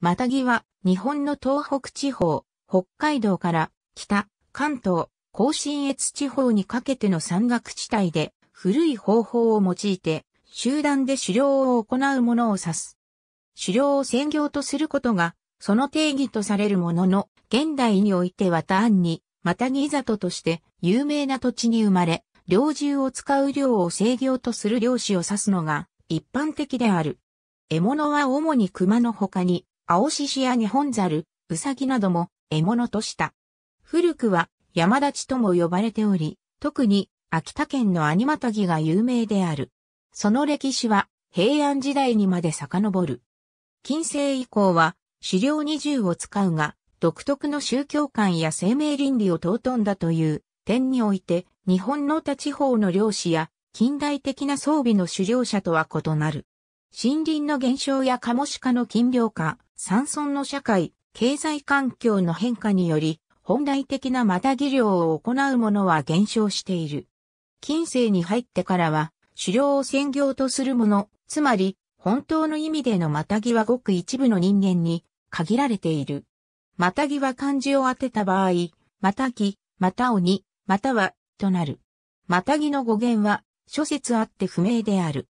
マタギは日本の東北地方、北海道から北、関東、甲信越地方にかけての山岳地帯で古い方法を用いて集団で狩猟を行うものを指す。狩猟を専業とすることがその定義とされるものの現代においては単にマタギ里として有名な土地に生まれ猟銃を使う猟を制御とする猟師を指すのが一般的である。獲物は主に熊の他に青獅子や日本猿、ウサギなども獲物とした。古くは山立ちとも呼ばれており、特に秋田県のアニマタギが有名である。その歴史は平安時代にまで遡る。近世以降は狩猟に銃を使うが、独特の宗教観や生命倫理を尊んだという点において、日本の他地方の漁師や近代的な装備の狩猟者とは異なる。森林の減少やカモシカの禁猟化、山村の社会、経済環境の変化により、本来的なまたぎ漁を行う者は減少している。近世に入ってからは、狩猟を専業とする者、つまり、本当の意味でのまたぎはごく一部の人間に限られている。またぎは漢字を当てた場合、またぎ、また鬼、または、となる。またぎの語源は、諸説あって不明である。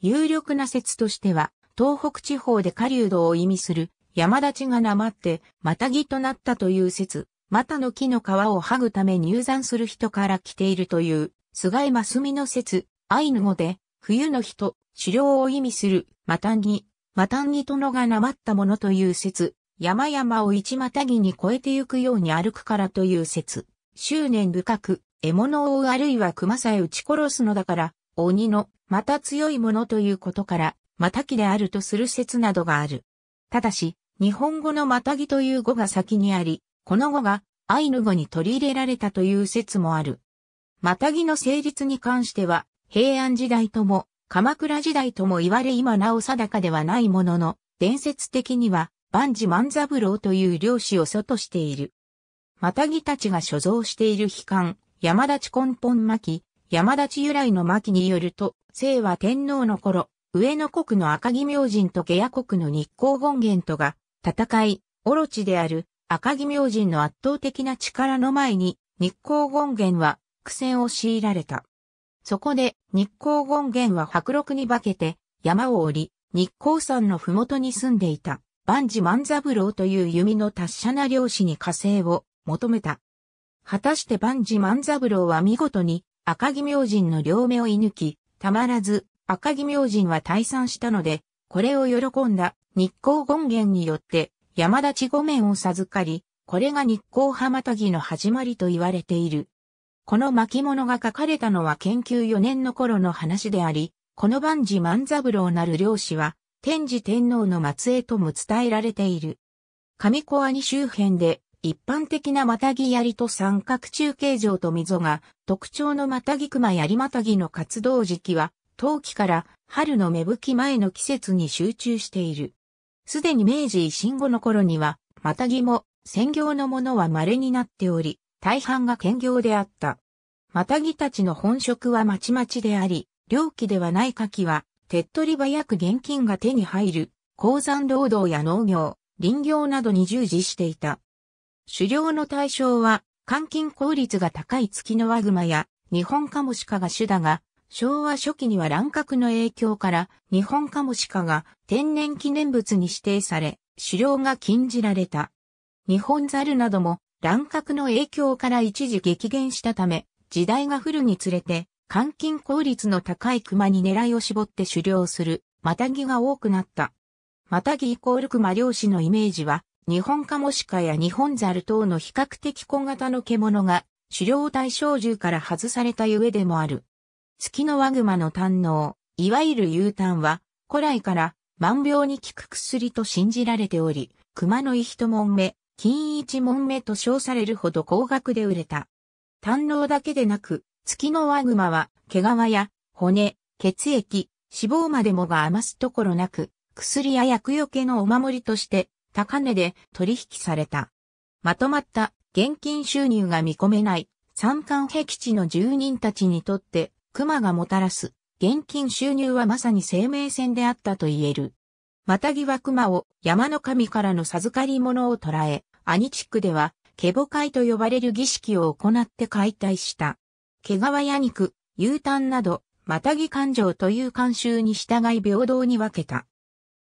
有力な説としては、東北地方で狩人を意味する山立ちがなまって、またぎとなったという説、またの木の皮を剥ぐため入山する人から来ているという、菅井正美の説、アイヌ語で、冬の人、狩猟を意味する、またぎ、またぎ殿がなまったものという説、山々を一またぎに越えてゆくように歩くからという説、執念深く、獲物を追うあるいは熊さえ撃ち殺すのだから、鬼の、また強いものということから、またぎであるとする説などがある。ただし、日本語のまたぎという語が先にあり、この語がアイヌ語に取り入れられたという説もある。またぎの成立に関しては、平安時代とも、鎌倉時代とも言われ今なお定かではないものの、伝説的には、万事万三郎という漁師を祖としている。またぎたちが所蔵している悲観、山立根本巻、山立由来の巻によると、聖は天皇の頃、上野国の赤城明神と下野国の日光権現とが、戦い、オチである赤城明神の圧倒的な力の前に、日光権現は苦戦を強いられた。そこで日光権現は白禄に化けて山を降り、日光山の麓に住んでいた万事万三郎という弓の達者な漁師に火星を求めた。果たして万事万三郎は見事に赤城明神の両目を射抜き、たまらず赤木明神は退散したので、これを喜んだ日光権現によって山立御免を授かり、これが日光浜田の始まりと言われている。この巻物が書かれたのは研究4年の頃の話であり、この万事万三郎なる漁師は、天智天皇の末裔とも伝えられている。上小兄周辺で、一般的なまたぎ槍と三角中継状と溝が、特徴のまたぎ熊槍またぎの活動時期は、冬季から春の芽吹き前の季節に集中している。すでに明治維新後の頃には、マタギも専業のものは稀になっており、大半が兼業であった。マタギたちの本職はまちまちであり、猟期ではない夏季は、手っ取り早く現金が手に入る、鉱山労働や農業、林業などに従事していた。狩猟の対象は、換金効率が高い月のワグマや、日本カモシカが主だが、昭和初期には乱獲の影響から日本カモシカが天然記念物に指定され、狩猟が禁じられた。日本ザルなども乱獲の影響から一時激減したため、時代が降るにつれて、換金効率の高い熊に狙いを絞って狩猟する、マタギが多くなった。マタギイコール熊漁師のイメージは、日本カモシカや日本ザル等の比較的小型の獣が狩猟対象獣から外されたゆえでもある。月のワグマの胆能、いわゆる U 胆は、古来から万病に効く薬と信じられており、熊の一門目、金一門目と称されるほど高額で売れた。胆能だけでなく、月のワグマは、毛皮や骨、血液、脂肪までもが余すところなく、薬や薬除けのお守りとして、高値で取引された。まとまった現金収入が見込めない、山間僻地の住人たちにとって、熊がもたらす現金収入はまさに生命線であったと言える。マタギは熊を山の神からの授かり物を捉え、アニ地区では、ケボ会と呼ばれる儀式を行って解体した。毛皮や肉、牛タンなど、マタギ勘定という慣習に従い平等に分けた。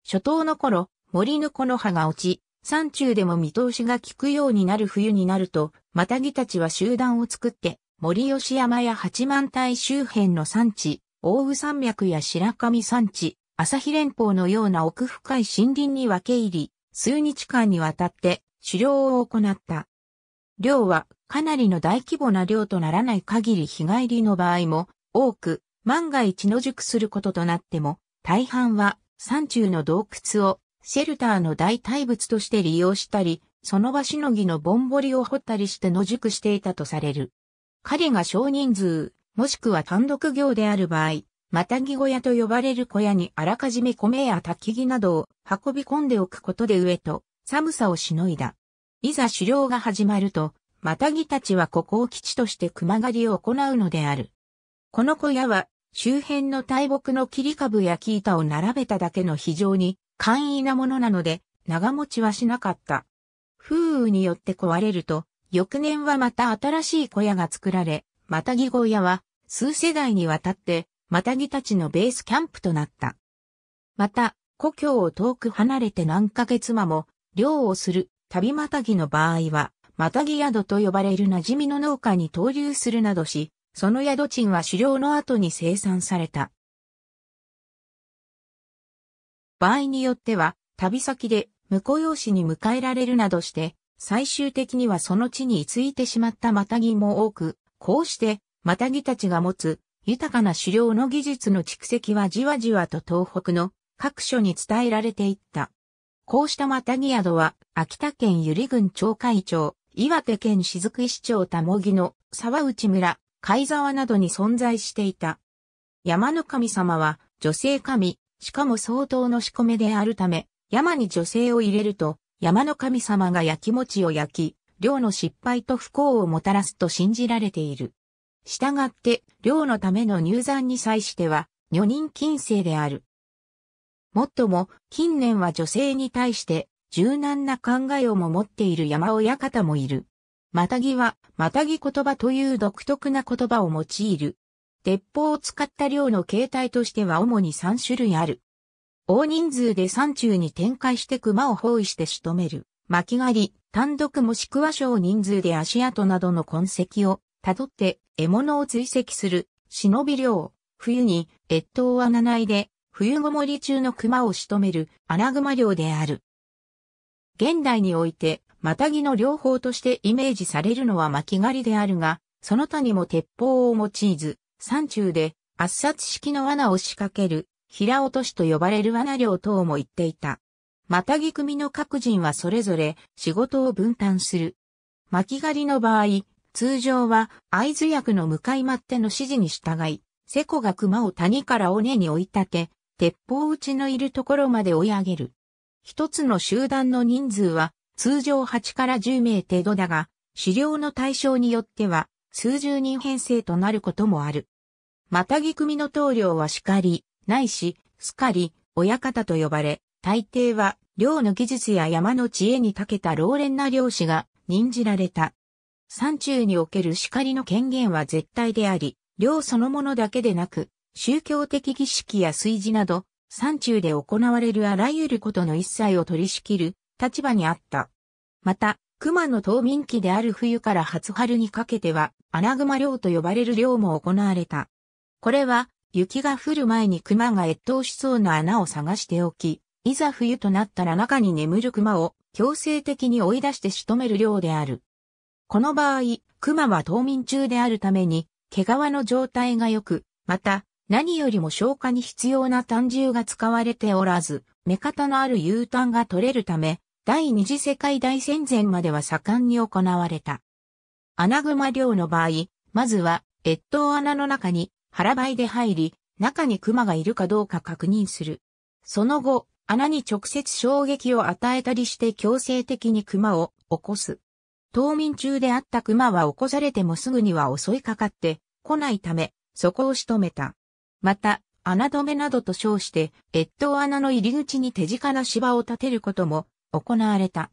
初冬の頃、森のこの葉が落ち、山中でも見通しが効くようになる冬になると、マタギたちは集団を作って、森吉山や八幡平周辺の山地、大宇山脈や白神山地、日連峰のような奥深い森林に分け入り、数日間にわたって狩猟を行った。猟はかなりの大規模な漁とならない限り日帰りの場合も多く、万が一野宿することとなっても、大半は山中の洞窟をシェルターの代替物として利用したり、その場しのぎのぼんぼりを掘ったりして野宿していたとされる。彼が少人数、もしくは単独業である場合、またぎ小屋と呼ばれる小屋にあらかじめ米や焚き木などを運び込んでおくことで上と寒さをしのいだ。いざ狩猟が始まると、またぎたちはここを基地として熊狩りを行うのである。この小屋は周辺の大木の切り株や木板を並べただけの非常に簡易なものなので長持ちはしなかった。風雨によって壊れると翌年はまた新しい小屋が作られ、マタギ小屋は数世代にわたってマタギたちのベースキャンプとなった。また、故郷を遠く離れて何ヶ月間も漁をする旅マタギの場合は、マタギ宿と呼ばれる馴染みの農家に投入するなどし、その宿賃は狩猟の後に生産された。場合によっては、旅先で婿養子に迎えられるなどして、最終的にはその地に居ついてしまったマタギも多く、こうして、マタギたちが持つ、豊かな狩猟の技術の蓄積はじわじわと東北の各所に伝えられていった。こうしたマタギ宿は、秋田県由利郡町会長、岩手県雫石町田茂木の沢内村、貝沢などに存在していた。山の神様は女性神、しかも相当の仕込めであるため、山に女性を入れると、山の神様が焼き餅を焼き、漁の失敗と不幸をもたらすと信じられている。従って、漁のための入山に際しては、女人禁制である。もっとも、近年は女性に対して、柔軟な考えをも持っている山親方もいる。またぎは、またぎ言葉という独特な言葉を用いる。鉄砲を使った漁の形態としては主に3種類ある。大人数で山中に展開して熊を包囲して仕留める、巻狩り、単独もしくは少人数で足跡などの痕跡を辿って獲物を追跡する、忍び漁、冬に越冬穴七いで、冬ごもり中の熊を仕留める穴熊漁である。現代において、またぎの両方としてイメージされるのは巻狩りであるが、その他にも鉄砲を用いず、山中で圧殺式の罠を仕掛ける平落としと呼ばれる罠漁等も言っていた。またぎ組の各人はそれぞれ仕事を分担する。巻狩りの場合、通常は合図役の向かい待っての指示に従い、セコが熊を谷から尾根に追い立て、鉄砲打ちのいるところまで追い上げる。一つの集団の人数は通常8から10名程度だが、狩猟の対象によっては数十人編成となることもある。またぎ組の棟梁はしかり、ないし、すかり、親方と呼ばれ、大抵は、漁の技術や山の知恵に長けた老練な漁師が任じられた。山中における叱りの権限は絶対であり、漁そのものだけでなく、宗教的儀式や炊事など、山中で行われるあらゆることの一切を取り仕切る立場にあった。また、熊の冬眠期である冬から初春にかけては、穴熊漁と呼ばれる漁も行われた。これは、雪が降る前に熊が越冬しそうな穴を探しておき、いざ冬となったら中に眠る熊を強制的に追い出して仕留める量である。この場合、熊は冬眠中であるために、毛皮の状態が良く、また、何よりも消化に必要な単銃が使われておらず、目方のある U ターンが取れるため、第二次世界大戦前までは盛んに行われた。アナグマ漁の場合、まずは、越冬穴の中に腹ばいで入り、中に熊がいるかどうか確認する。その後、穴に直接衝撃を与えたりして強制的に熊を起こす。冬眠中であった熊は起こされてもすぐには襲いかかって来ないため、そこを仕留めた。また、穴止めなどと称して、越冬穴の入り口に手近な芝を立てることも行われた。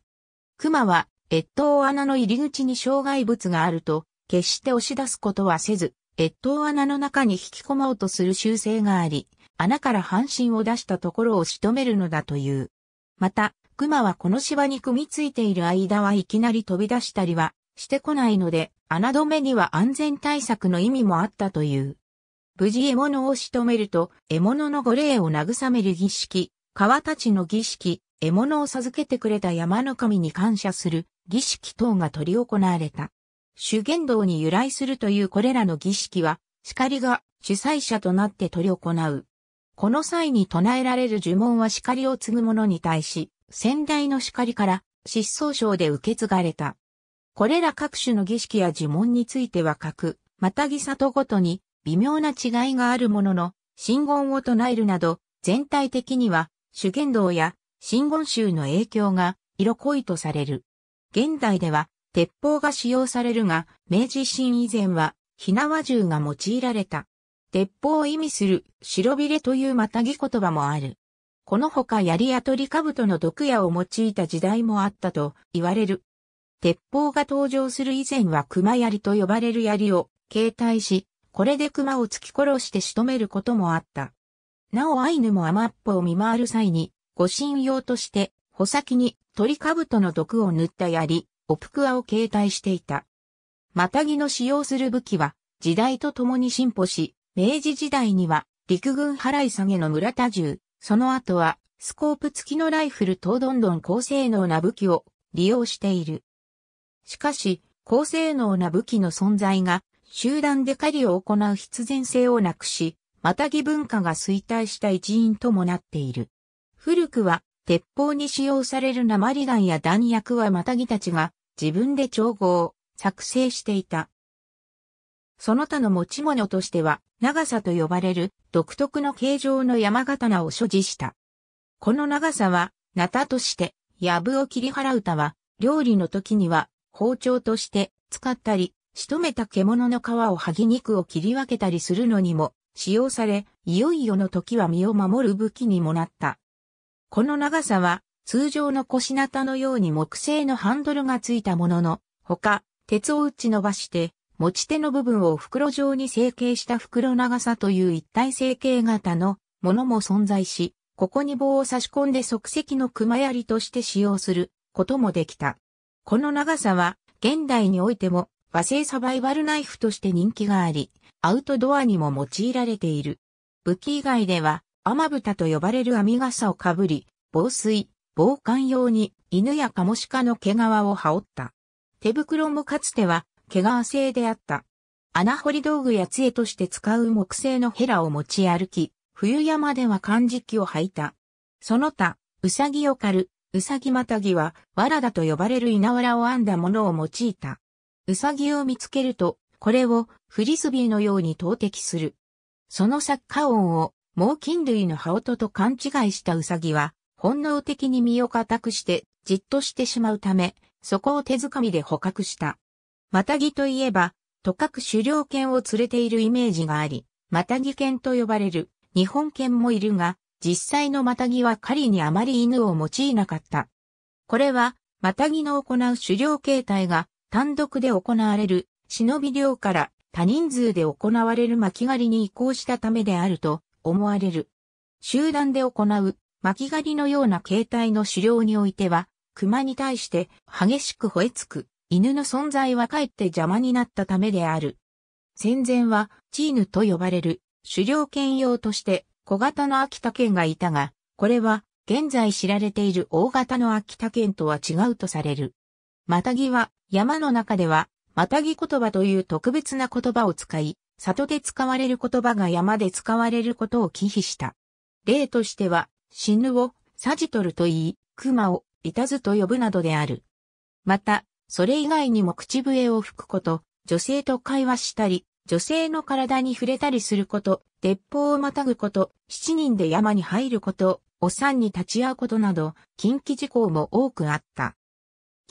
熊は越冬穴の入り口に障害物があると、決して押し出すことはせず、越冬穴の中に引き込もうとする習性があり、穴から半身を出したところを仕留めるのだという。また、熊はこの芝に組みついている間はいきなり飛び出したりはしてこないので、穴止めには安全対策の意味もあったという。無事獲物を仕留めると、獲物の御霊を慰める儀式、川たちの儀式、獲物を授けてくれた山の神に感謝する儀式等が執り行われた。主言道に由来するというこれらの儀式は、叱りが主催者となって取り行う。この際に唱えられる呪文は叱りを継ぐ者に対し、先代の叱りから失踪症で受け継がれた。これら各種の儀式や呪文については書く、またぎ里ごとに微妙な違いがあるものの、真言を唱えるなど、全体的には、主言道や真言宗の影響が色濃いとされる。現代では、鉄砲が使用されるが、明治維新以前は、火縄銃が用いられた。鉄砲を意味する白びれというまたぎ言葉もある。このほか槍や鳥兜の毒矢を用いた時代もあったと言われる。鉄砲が登場する以前は熊槍と呼ばれる槍を携帯し、これで熊を突き殺して仕留めることもあった。なおアイヌも甘っぽを見回る際に、護身用として、穂先に鳥兜の毒を塗った槍、オプクアを携帯していた。マタギの使用する武器は、時代とともに進歩し、明治時代には、陸軍払い下げの村田銃、その後は、スコープ付きのライフルとどんどん高性能な武器を利用している。しかし、高性能な武器の存在が、集団で狩りを行う必然性をなくし、マタギ文化が衰退した一因ともなっている。古くは鉄砲に使用される鉛弾や弾薬はマタギたちが自分で調合、作成していた。その他の持ち物としては、長さと呼ばれる独特の形状の山刀を所持した。この長さは、ナタとして、ヤブを切り払うたは、料理の時には、包丁として使ったり、仕留めた獣の皮を剥ぎ肉を切り分けたりするのにも使用され、いよいよの時は身を守る武器にもなった。この長さは通常の腰型のように木製のハンドルがついたものの、ほか、鉄を打ち伸ばして、持ち手の部分を袋状に成形した袋長さという一体成形型のものも存在し、ここに棒を差し込んで即席の熊槍として使用することもできた。この長さは現代においても和製サバイバルナイフとして人気があり、アウトドアにも用いられている。武器以外では雨豚と呼ばれる網傘をかぶり、防水、防寒用に犬やカモシカの毛皮を羽織った。手袋もかつては毛皮製であった。穴掘り道具や杖として使う木製のヘラを持ち歩き、冬山では漢字機を履いた。その他、うさぎを狩る、うさぎまたぎは、わらだと呼ばれる稲わらを編んだものを用いた。うさぎを見つけると、これをフリスビーのように投擲する。その作家音を猛禽類の羽音と勘違いしたウサギは、本能的に身を固くして、じっとしてしまうため、そこを手づかみで捕獲した。マタギといえば、とかく狩猟犬を連れているイメージがあり、マタギ犬と呼ばれる日本犬もいるが、実際のマタギは狩りにあまり犬を用いなかった。これは、マタギの行う狩猟形態が単独で行われる忍び猟から多人数で行われる巻狩りに移行したためであると思われる。集団で行う巻狩りのような形態の狩猟においては、熊に対して激しく吠えつく犬の存在はかえって邪魔になったためである。戦前はチーヌと呼ばれる狩猟犬用として小型の秋田犬がいたが、これは現在知られている大型の秋田犬とは違うとされる。マタギは山の中ではマタギ言葉という特別な言葉を使い、里で使われる言葉が山で使われることを忌避した。例としては、死ぬをサジトルと言い、熊をいたずと呼ぶなどである。また、それ以外にも口笛を吹くこと、女性と会話したり、女性の体に触れたりすること、鉄砲をまたぐこと、七人で山に入ること、お産に立ち会うことなど、近畿事項も多くあった。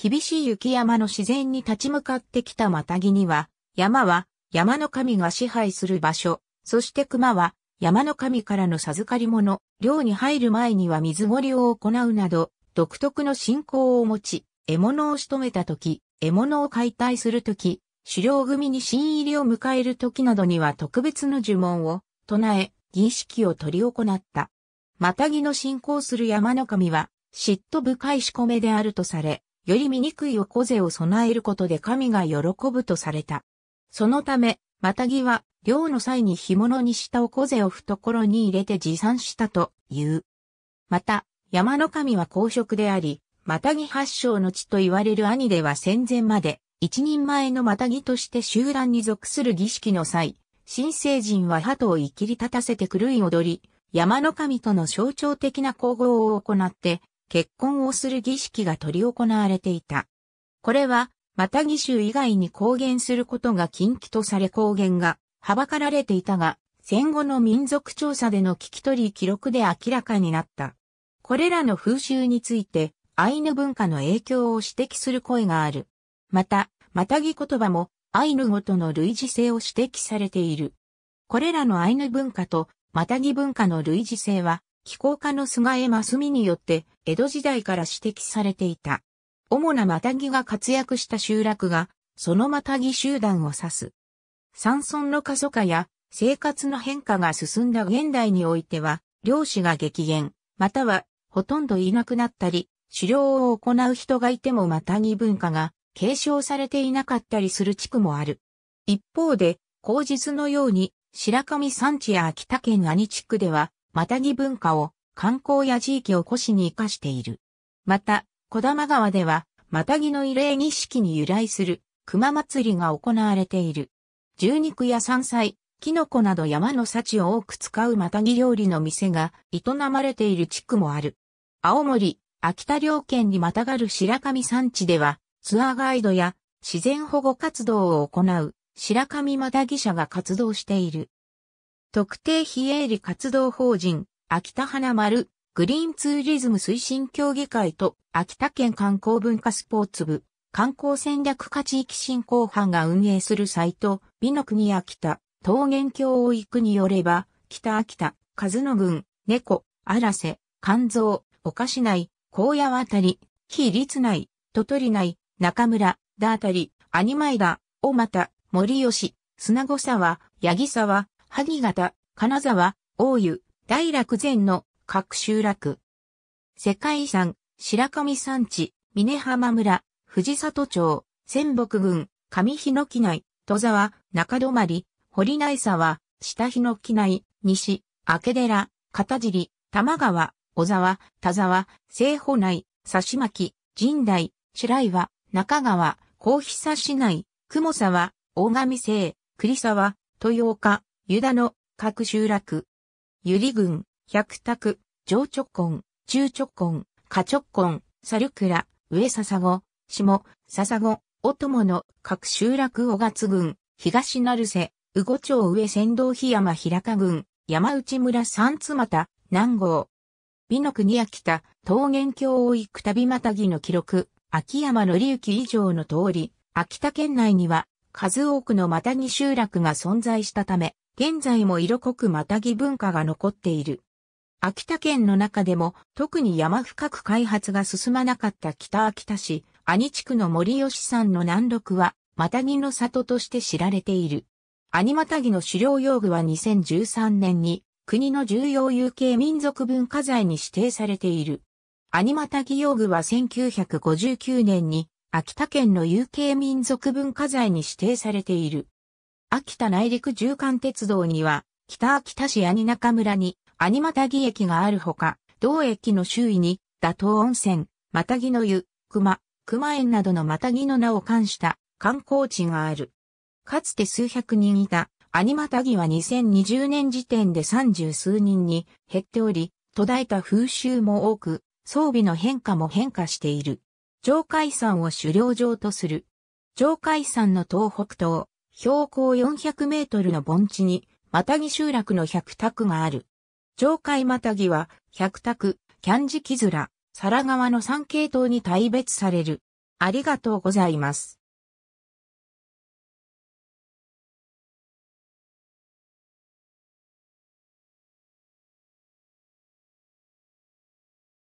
厳しい雪山の自然に立ち向かってきたまたぎには、山は山の神が支配する場所、そして熊は山の神からの授かり物、漁に入る前には水ごりを行うなど、独特の信仰を持ち、獲物を仕留めた時、獲物を解体する時、狩猟組に新入りを迎える時などには特別の呪文を唱え、儀式を取り行った。またぎの信仰する山の神は、嫉妬深い仕込めであるとされ、より醜いお小勢を備えることで神が喜ぶとされた。そのため、マタギは、漁の際に干物にしたおこぜを懐に入れて持参したという。また、山の神は公職であり、マタギ発祥の地と言われる兄では戦前まで、一人前のマタギとして集団に属する儀式の際、新成人は鳩を生きり立たせて狂い踊り、山の神との象徴的な皇后を行って、結婚をする儀式が取り行われていた。これは、マタギ州以外に公言することが禁忌とされ公言がはばかられていたが、戦後の民族調査での聞き取り記録で明らかになった。これらの風習について、アイヌ文化の影響を指摘する声がある。また、マタギ言葉も、アイヌ語との類似性を指摘されている。これらのアイヌ文化と、マタギ文化の類似性は、気候家の菅江真澄によって、江戸時代から指摘されていた。主なマタギが活躍した集落が、そのマタギ集団を指す。山村の過疎化や生活の変化が進んだ現代においては、漁師が激減、またはほとんどいなくなったり、狩猟を行う人がいてもマタギ文化が継承されていなかったりする地区もある。一方で、後日のように白神山地や秋田県兄地区では、マタギ文化を観光や地域を越しに活かしている。また、小玉川では、マタギの慰霊儀式に由来する熊祭りが行われている。牛肉や山菜、キノコなど山の幸を多く使うマタギ料理の店が営まれている地区もある。青森、秋田両県にまたがる白神山地では、ツアーガイドや自然保護活動を行う白神マタギ社が活動している。特定非営利活動法人、秋田花丸グリーンツーリズム推進協議会と秋田県観光文化スポーツ部、観光戦略化地域振興班が運営するサイト、美の国秋田、桃源郷を行くによれば、北秋田、和野郡、猫、荒瀬、肝臓、岡市内、高野渡り、非立内、鳥取内、中村、田あたり、兄前田、大又、森吉、砂子沢、八木沢、萩形、金沢、大湯、大楽前の各集落。世界遺産、白神山地、峰浜村、藤里町、仙北郡、上日野木内、戸沢、中泊、堀内沢、下日野木内、西、明寺、片尻、玉川、小沢、田沢、西保内、差巻、神代、白岩、中川、高久市内、雲沢、大神聖、栗沢、豊岡、湯田の各集落。百合郡、百卓、上直根、中直根、下直根、猿倉、上笹子、下、笹子、お供の各集落小月郡、東成瀬、宇後町上仙道檜山平鹿郡、山内村三津又、南郷。美の国や北、桃源郷を行く旅またぎの記録、秋山の隆起以上の通り、秋田県内には数多くのまたぎ集落が存在したため、現在も色濃くまたぎ文化が残っている。秋田県の中でも特に山深く開発が進まなかった北秋田市、兄地区の森吉山の南麓は、マタギの里として知られている。兄マタギの狩猟用具は2013年に国の重要有形民族文化財に指定されている。兄マタギ用具は1959年に秋田県の有形民族文化財に指定されている。秋田内陸縦貫鉄道には、北秋田市兄中村にアニマタギ駅があるほか、同駅の周囲に、打倒温泉、マタギの湯、熊、熊園などのマタギの名を冠した観光地がある。かつて数百人いた、アニマタギは2020年時点で30数人に減っており、途絶えた風習も多く、装備の変化も変化している。上海山を狩猟場とする。上海山の東北東、標高400メートルの盆地に、マタギ集落の100宅がある。上海またぎは、百択、キャンジキズラ、皿側の3系統に大別される。ありがとうございます。